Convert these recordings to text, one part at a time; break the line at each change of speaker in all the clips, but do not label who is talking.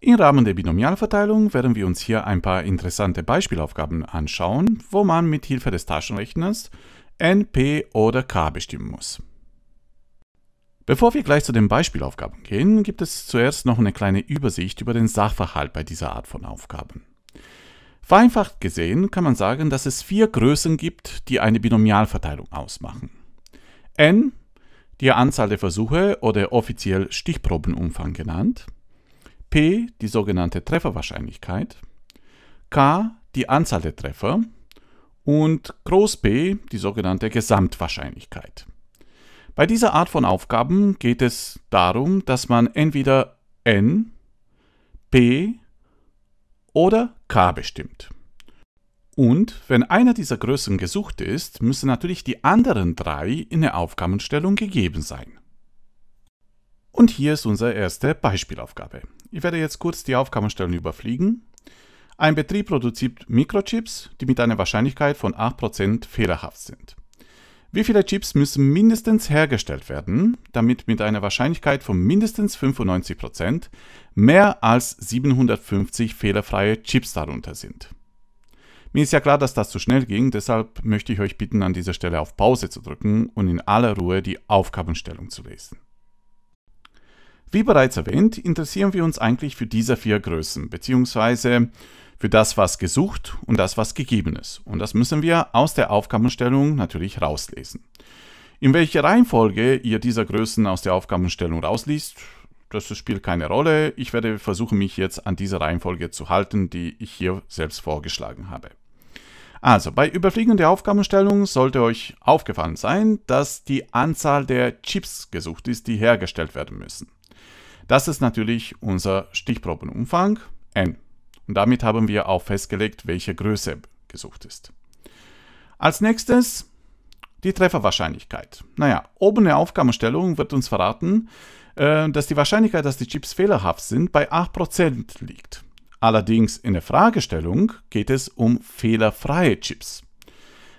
Im Rahmen der Binomialverteilung werden wir uns hier ein paar interessante Beispielaufgaben anschauen, wo man mit Hilfe des Taschenrechners n, p oder k bestimmen muss. Bevor wir gleich zu den Beispielaufgaben gehen, gibt es zuerst noch eine kleine Übersicht über den Sachverhalt bei dieser Art von Aufgaben. Vereinfacht gesehen kann man sagen, dass es vier Größen gibt, die eine Binomialverteilung ausmachen. n, die Anzahl der Versuche oder offiziell Stichprobenumfang genannt, P die sogenannte Trefferwahrscheinlichkeit, K die Anzahl der Treffer und Groß P die sogenannte Gesamtwahrscheinlichkeit. Bei dieser Art von Aufgaben geht es darum, dass man entweder N, P oder K bestimmt. Und wenn einer dieser Größen gesucht ist, müssen natürlich die anderen drei in der Aufgabenstellung gegeben sein. Und hier ist unsere erste Beispielaufgabe. Ich werde jetzt kurz die Aufgabenstellen überfliegen. Ein Betrieb produziert Mikrochips, die mit einer Wahrscheinlichkeit von 8% fehlerhaft sind. Wie viele Chips müssen mindestens hergestellt werden, damit mit einer Wahrscheinlichkeit von mindestens 95% mehr als 750 fehlerfreie Chips darunter sind? Mir ist ja klar, dass das zu schnell ging, deshalb möchte ich euch bitten, an dieser Stelle auf Pause zu drücken und in aller Ruhe die Aufgabenstellung zu lesen. Wie bereits erwähnt, interessieren wir uns eigentlich für diese vier Größen, beziehungsweise für das, was gesucht und das, was gegeben ist. Und das müssen wir aus der Aufgabenstellung natürlich rauslesen. In welcher Reihenfolge ihr diese Größen aus der Aufgabenstellung rausliest, das spielt keine Rolle. Ich werde versuchen, mich jetzt an dieser Reihenfolge zu halten, die ich hier selbst vorgeschlagen habe. Also, bei Überfliegen der Aufgabenstellung sollte euch aufgefallen sein, dass die Anzahl der Chips gesucht ist, die hergestellt werden müssen. Das ist natürlich unser Stichprobenumfang n. Und damit haben wir auch festgelegt, welche Größe gesucht ist. Als nächstes die Trefferwahrscheinlichkeit. Naja, oben obene Aufgabenstellung wird uns verraten, äh, dass die Wahrscheinlichkeit, dass die Chips fehlerhaft sind, bei 8% liegt. Allerdings in der Fragestellung geht es um fehlerfreie Chips.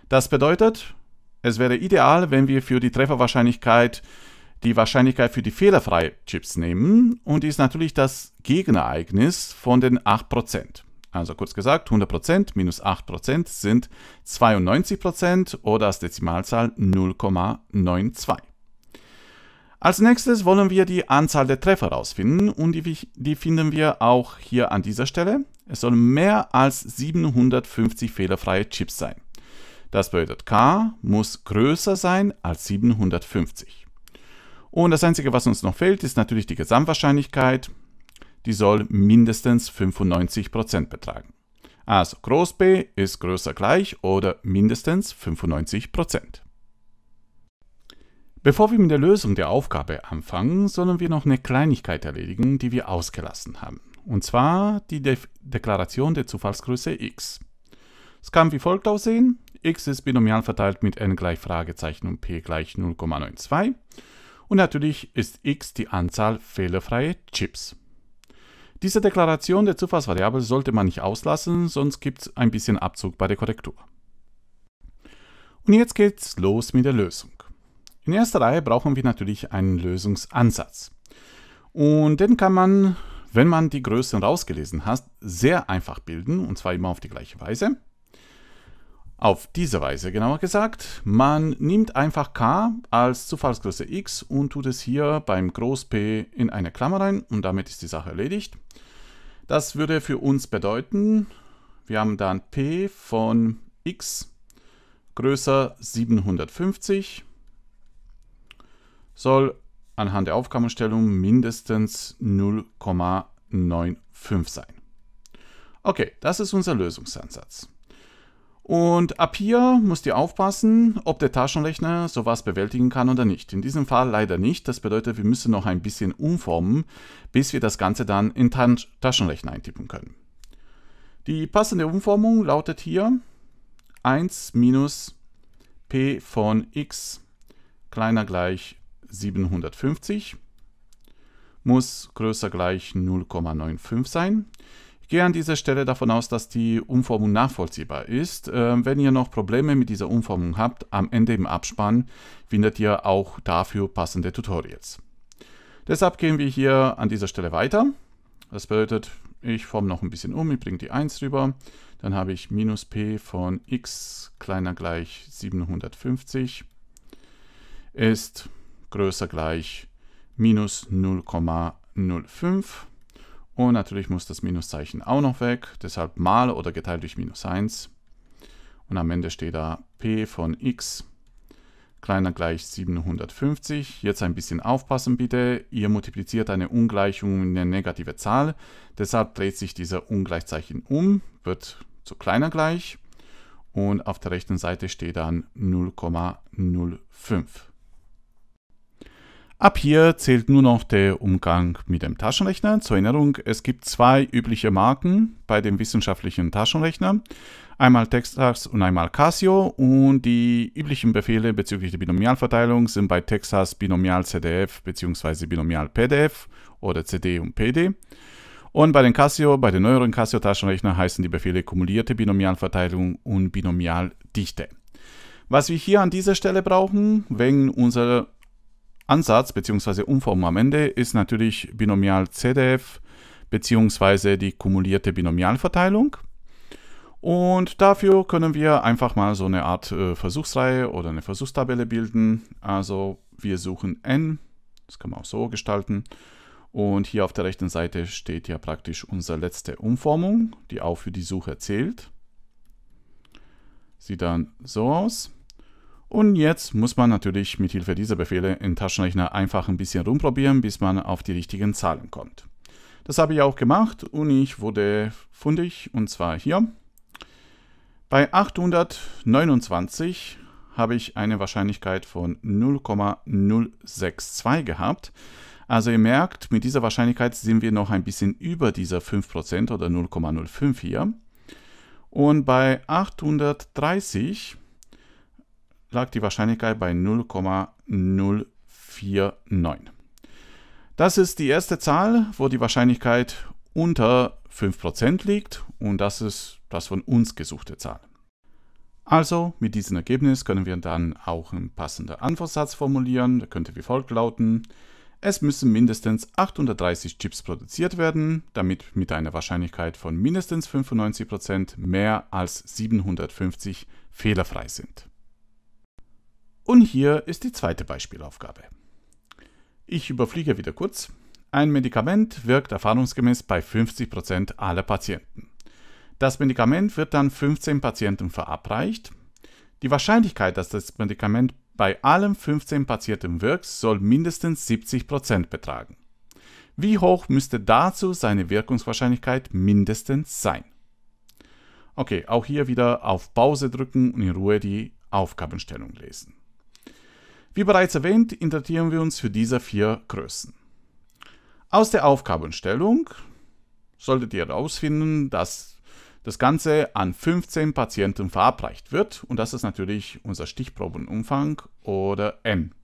Das bedeutet, es wäre ideal, wenn wir für die Trefferwahrscheinlichkeit die Wahrscheinlichkeit für die fehlerfreie Chips nehmen und ist natürlich das Gegenereignis von den 8%. Also kurz gesagt, 100% minus 8% sind 92% oder als Dezimalzahl 0,92. Als nächstes wollen wir die Anzahl der Treffer herausfinden und die, die, finden wir auch hier an dieser Stelle. Es sollen mehr als 750 fehlerfreie Chips sein. Das bedeutet, k muss größer sein als 750. Und das Einzige, was uns noch fehlt, ist natürlich die Gesamtwahrscheinlichkeit. Die soll mindestens 95% betragen. Also groß B ist größer gleich oder mindestens 95%. Bevor wir mit der Lösung der Aufgabe anfangen, sollen wir noch eine Kleinigkeit erledigen, die wir ausgelassen haben. Und zwar die De Deklaration der Zufallsgröße x. Es kann wie folgt aussehen. x ist binomial verteilt mit n gleich Fragezeichen und p gleich 0,92 und natürlich ist x die Anzahl fehlerfreier Chips. Diese Deklaration der Zufallsvariable sollte man nicht auslassen, sonst gibt es ein bisschen Abzug bei der Korrektur. Und jetzt geht's los mit der Lösung. In erster Reihe brauchen wir natürlich einen Lösungsansatz. Und den kann man, wenn man die Größen rausgelesen hat, sehr einfach bilden, und zwar immer auf die gleiche Weise. Auf diese Weise genauer gesagt, man nimmt einfach k als Zufallsgröße x und tut es hier beim Groß P in eine Klammer rein und damit ist die Sache erledigt. Das würde für uns bedeuten, wir haben dann P von x größer 750 soll anhand der Aufgabenstellung mindestens 0,95 sein. Okay, das ist unser Lösungsansatz. Und ab hier müsst ihr aufpassen, ob der Taschenrechner sowas bewältigen kann oder nicht. In diesem Fall leider nicht. Das bedeutet, wir müssen noch ein bisschen umformen, bis wir das Ganze dann in Tasch Taschenrechner eintippen können. Die passende Umformung lautet hier 1 minus p von x kleiner gleich 750 muss größer gleich 0,95 sein. Ich gehe an dieser Stelle davon aus, dass die Umformung nachvollziehbar ist. Ähm, wenn ihr noch Probleme mit dieser Umformung habt, am Ende im Abspann findet ihr auch dafür passende Tutorials. Deshalb gehen wir hier an dieser Stelle weiter. Das bedeutet, ich forme noch ein bisschen um, ich bringe die 1 rüber. Dann habe ich minus p von x kleiner gleich 750 ist größer gleich minus 0,05. Und natürlich muss das Minuszeichen auch noch weg, deshalb mal oder geteilt durch minus 1. Und am Ende steht da p von x kleiner gleich 750. Jetzt ein bisschen aufpassen bitte, ihr multipliziert eine Ungleichung in eine negative Zahl, deshalb dreht sich dieser Ungleichzeichen um, wird zu kleiner gleich und auf der rechten Seite steht dann 0,05. Ab hier zählt nur noch der Umgang mit dem Taschenrechner. Zur Erinnerung, es gibt zwei übliche Marken bei dem wissenschaftlichen Taschenrechner. Einmal Texas und einmal Casio und die üblichen Befehle bezüglich der Binomialverteilung sind bei Texas Binomial CDF bzw. Binomial PDF oder CD und PD. Und bei den Casio, bei den neueren Casio Taschenrechner heißen die Befehle kumulierte Binomialverteilung und Binomialdichte. Was wir hier an dieser Stelle brauchen, wegen unserer Ansatz bzw. Umform am Ende ist natürlich binomial ZDF bzw. die kumulierte Binomialverteilung. Und dafür können wir einfach mal so eine Art äh, Versuchsreihe oder eine Versuchstabelle bilden. Also wir suchen n, das kann man auch so gestalten. Und hier auf der rechten Seite steht ja praktisch unsere letzte Umformung, die auch für die Suche zählt. Sieht dann so aus. Und jetzt muss man natürlich mit Hilfe dieser Befehle im Taschenrechner einfach ein bisschen rumprobieren, bis man auf die richtigen Zahlen kommt. Das habe ich auch gemacht und ich wurde fundig und zwar hier. Bei 829 habe ich eine Wahrscheinlichkeit von 0,062 gehabt. Also ihr merkt, mit dieser Wahrscheinlichkeit sind wir noch ein bisschen über dieser 5% oder 0,05 hier. Und bei 830 lag die Wahrscheinlichkeit bei 0,049. Das ist die erste Zahl, wo die Wahrscheinlichkeit unter 5% liegt und das ist das von uns gesuchte Zahl. Also mit diesem Ergebnis können wir dann auch einen passenden Antwortsatz formulieren. Der könnte wie folgt lauten. Es müssen mindestens 830 Chips produziert werden, damit mit einer Wahrscheinlichkeit von mindestens 95% mehr als 750 fehlerfrei sind. Und hier ist die zweite Beispielaufgabe. Ich überfliege wieder kurz. Ein Medikament wirkt erfahrungsgemäß bei 50% Prozent aller Patienten. Das Medikament wird dann 15 Patienten verabreicht. Die Wahrscheinlichkeit, dass das Medikament bei allen 15 Patienten wirkt, soll mindestens 70% Prozent betragen. Wie hoch müsste dazu seine Wirkungswahrscheinlichkeit mindestens sein? Okay, auch hier wieder auf Pause drücken und in Ruhe die Aufgabenstellung lesen. Wie bereits erwähnt, interessieren wir uns für diese vier Größen. Aus der Aufgabenstellung solltet ihr herausfinden, dass das Ganze an 15 Patienten verabreicht wird und das ist natürlich unser Stichprobenumfang oder N.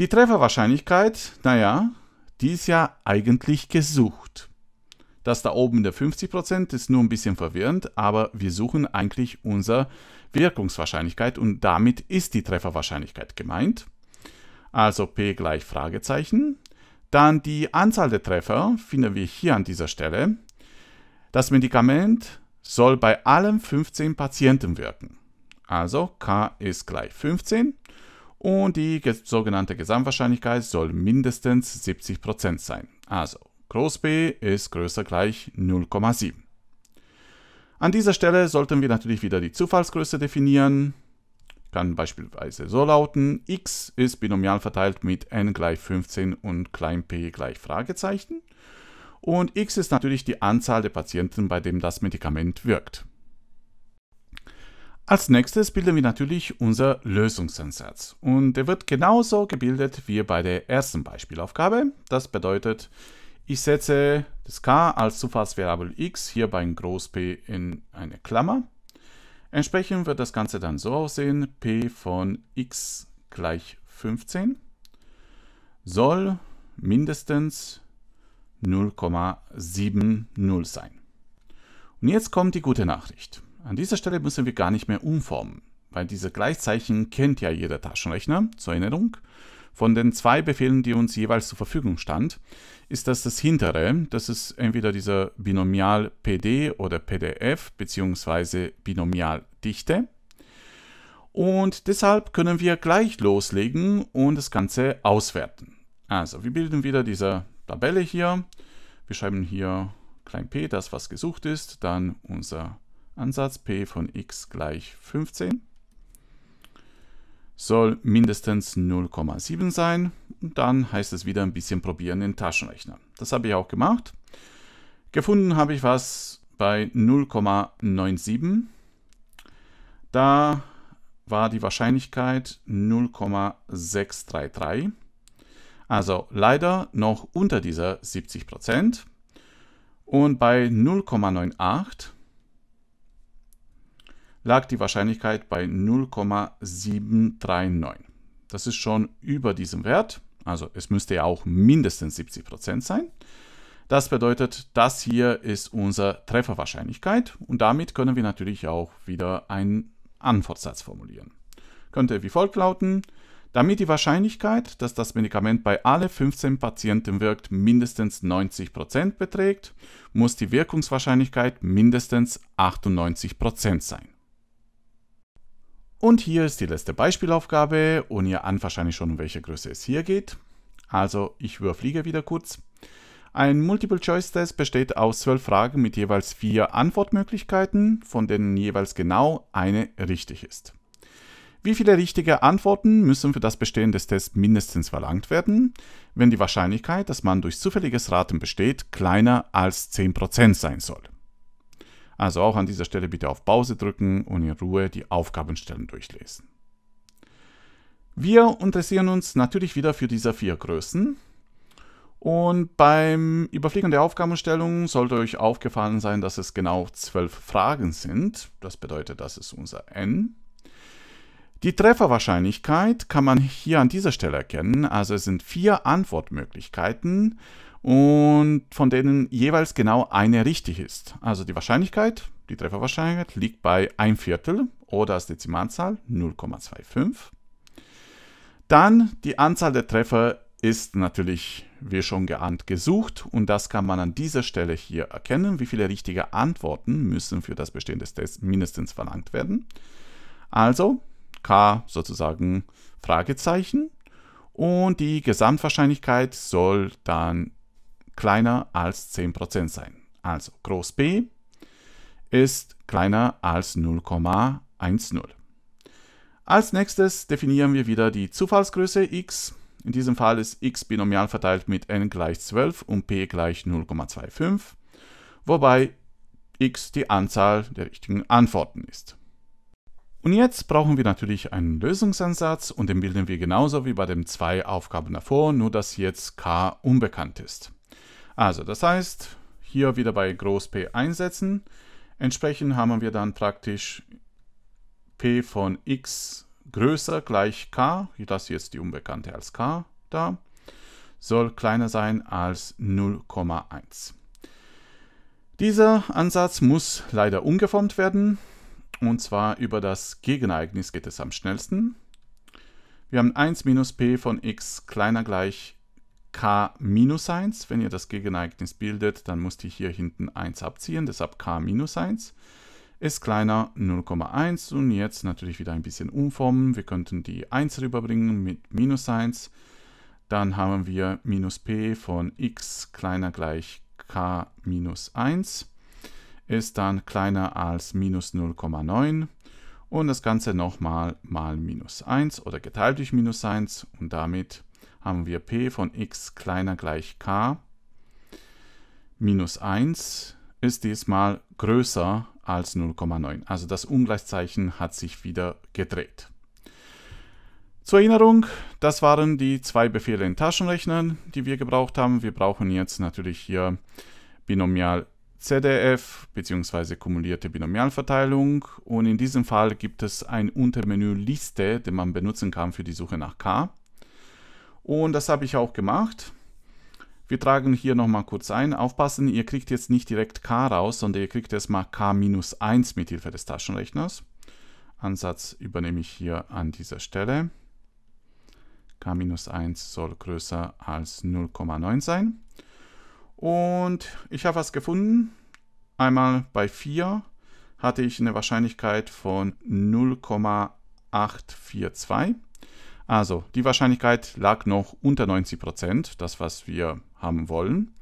Die Trefferwahrscheinlichkeit, naja, die ist ja eigentlich gesucht. Das da oben der 50% ist nur ein bisschen verwirrend, aber wir suchen eigentlich unsere Wirkungswahrscheinlichkeit und damit ist die Trefferwahrscheinlichkeit gemeint. Also P gleich Fragezeichen. Dann die Anzahl der Treffer finden wir hier an dieser Stelle. Das Medikament soll bei allen 15 Patienten wirken. Also K ist gleich 15 und die sogenannte Gesamtwahrscheinlichkeit soll mindestens 70% sein. Also Groß B ist größer gleich 0,7. An dieser Stelle sollten wir natürlich wieder die Zufallsgröße definieren. Kann beispielsweise so lauten, x ist binomial verteilt mit n gleich 15 und klein p gleich Fragezeichen. Und x ist natürlich die Anzahl der Patienten, bei dem das Medikament wirkt. Als nächstes bilden wir natürlich unser Lösungsansatz. Und der wird genauso gebildet wie bei der ersten Beispielaufgabe. Das bedeutet, ich setze das k als Zufallsvariable x hier bei Groß P in eine Klammer. Entsprechend wird das Ganze dann so aussehen, p von x gleich 15 soll mindestens 0,70 sein. Und jetzt kommt die gute Nachricht. An dieser Stelle müssen wir gar nicht mehr umformen, weil diese Gleichzeichen kennt ja jeder Taschenrechner, zur Erinnerung. Von den zwei Befehlen, die uns jeweils zur Verfügung stand, ist das das hintere. Das ist entweder dieser Binomial PD oder PDF beziehungsweise Binomial Dichte. Und deshalb können wir gleich loslegen und das Ganze auswerten. Also wir bilden wieder diese Tabelle hier. Wir schreiben hier klein p, das was gesucht ist, dann unser Ansatz p von x gleich 15 soll mindestens 0,7 sein. Und dann heißt es wieder ein bisschen probieren den Taschenrechner. Das habe ich auch gemacht. Gefunden habe ich was bei 0,97. Da war die Wahrscheinlichkeit 0,633. Also leider noch unter dieser 70%. Und bei 0,98 lag die Wahrscheinlichkeit bei 0,739. Das ist schon über diesem Wert, also es müsste ja auch mindestens 70% sein. Das bedeutet, das hier ist unsere Trefferwahrscheinlichkeit und damit können wir natürlich auch wieder einen Antwortsatz formulieren. Könnte wie folgt lauten, damit die Wahrscheinlichkeit, dass das Medikament bei alle 15 Patienten wirkt, mindestens 90% beträgt, muss die Wirkungswahrscheinlichkeit mindestens 98% sein. Und hier ist die letzte Beispielaufgabe und ihr ahnt wahrscheinlich schon, um welche Größe es hier geht. Also ich überfliege wieder kurz. Ein Multiple-Choice-Test besteht aus zwölf Fragen mit jeweils vier Antwortmöglichkeiten, von denen jeweils genau eine richtig ist. Wie viele richtige Antworten müssen für das Bestehen des Tests mindestens verlangt werden, wenn die Wahrscheinlichkeit, dass man durch zufälliges Raten besteht, kleiner als 10% sein soll? Also auch an dieser Stelle bitte auf Pause drücken und in Ruhe die Aufgabenstellen durchlesen. Wir interessieren uns natürlich wieder für diese vier Größen. Und beim Überfliegen der Aufgabenstellung sollte euch aufgefallen sein, dass es genau zwölf Fragen sind. Das bedeutet, das ist unser N. Die Trefferwahrscheinlichkeit kann man hier an dieser Stelle erkennen. Also es sind vier Antwortmöglichkeiten und von denen jeweils genau eine richtig ist. Also die Wahrscheinlichkeit, die Trefferwahrscheinlichkeit liegt bei ein Viertel oder als Dezimalzahl 0,25. Dann die Anzahl der Treffer ist natürlich, wie schon geahnt, gesucht und das kann man an dieser Stelle hier erkennen, wie viele richtige Antworten müssen für das Bestehen des Tests mindestens verlangt werden. Also K sozusagen Fragezeichen und die Gesamtwahrscheinlichkeit soll dann kleiner als 10% sein. Also groß B ist kleiner als 0,10. Als nächstes definieren wir wieder die Zufallsgröße x. In diesem Fall ist x binomial verteilt mit n gleich 12 und p gleich 0,25, wobei x die Anzahl der richtigen Antworten ist. Und jetzt brauchen wir natürlich einen Lösungsansatz und den bilden wir genauso wie bei den zwei Aufgaben davor, nur dass jetzt k unbekannt ist. Also, das heißt, hier wieder bei Groß P einsetzen. Entsprechend haben wir dann praktisch P von x größer gleich k, das hier ist die Unbekannte als k da, soll kleiner sein als 0,1. Dieser Ansatz muss leider umgeformt werden, und zwar über das Gegenereignis geht es am schnellsten. Wir haben 1 minus p von x kleiner gleich K minus 1. Wenn ihr das Gegenereignis bildet, dann musst ihr hier hinten 1 abziehen, deshalb K minus 1 ist kleiner 0,1 und jetzt natürlich wieder ein bisschen umformen. Wir könnten die 1 rüberbringen mit minus 1. Dann haben wir minus p von x kleiner gleich k minus 1 ist dann kleiner als minus 0,9 und das Ganze nochmal mal minus 1 oder geteilt durch minus 1 und damit haben wir p von x kleiner gleich k minus 1 ist diesmal größer als 0,9. Also das Ungleichzeichen hat sich wieder gedreht. Zur Erinnerung, das waren die zwei Befehle in Taschenrechnern, die wir gebraucht haben. Wir brauchen jetzt natürlich hier binomial CDF bzw. kumulierte Binomialverteilung und in diesem Fall gibt es ein Untermenü Liste, den man benutzen kann für die Suche nach K. Und das habe ich auch gemacht. Wir tragen hier nochmal kurz ein. Aufpassen, ihr kriegt jetzt nicht direkt K raus, sondern ihr kriegt erstmal K-1 mit Hilfe des Taschenrechners. Ansatz übernehme ich hier an dieser Stelle. K-1 soll größer als 0,9 sein. Und ich habe was gefunden. Einmal bei 4 hatte ich eine Wahrscheinlichkeit von 0,842. Also, die Wahrscheinlichkeit lag noch unter 90%, Prozent, das was wir haben wollen.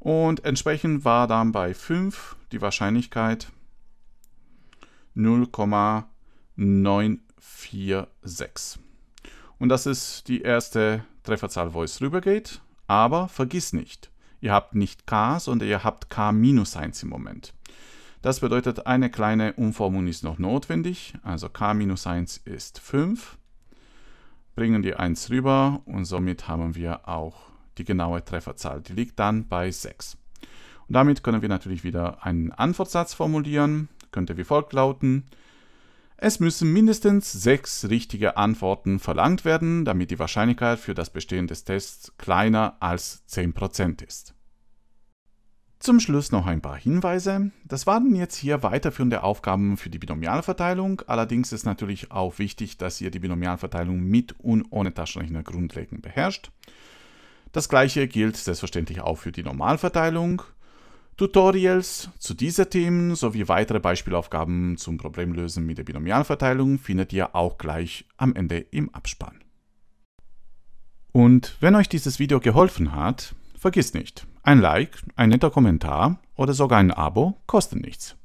Und entsprechend war dann bei 5 die Wahrscheinlichkeit 0,946. Und das ist die erste Trefferzahl, wo es rübergeht. Aber vergiss nicht, ihr habt nicht k, sondern ihr habt k 1 im Moment. Das bedeutet, eine kleine Umformung ist noch notwendig. Also k 1 ist 5 bringen die 1 rüber und somit haben wir auch die genaue Trefferzahl. Die liegt dann bei 6. Und damit können wir natürlich wieder einen Antwortsatz formulieren. Könnte wie folgt lauten. Es müssen mindestens sechs richtige Antworten verlangt werden, damit die Wahrscheinlichkeit für das Bestehen des Tests kleiner als 10% ist. Zum Schluss noch ein paar Hinweise. Das waren jetzt hier weiterführende Aufgaben für die Binomialverteilung. Allerdings ist natürlich auch wichtig, dass ihr die Binomialverteilung mit und ohne Taschenrechner grundlegend beherrscht. Das gleiche gilt selbstverständlich auch für die Normalverteilung. Tutorials zu dieser Themen sowie weitere Beispielaufgaben zum Problemlösen mit der Binomialverteilung findet ihr auch gleich am Ende im Abspann. Und wenn euch dieses Video geholfen hat, vergiss nicht, ein Like, ein netter Kommentar oder sogar ein Abo kosten nichts.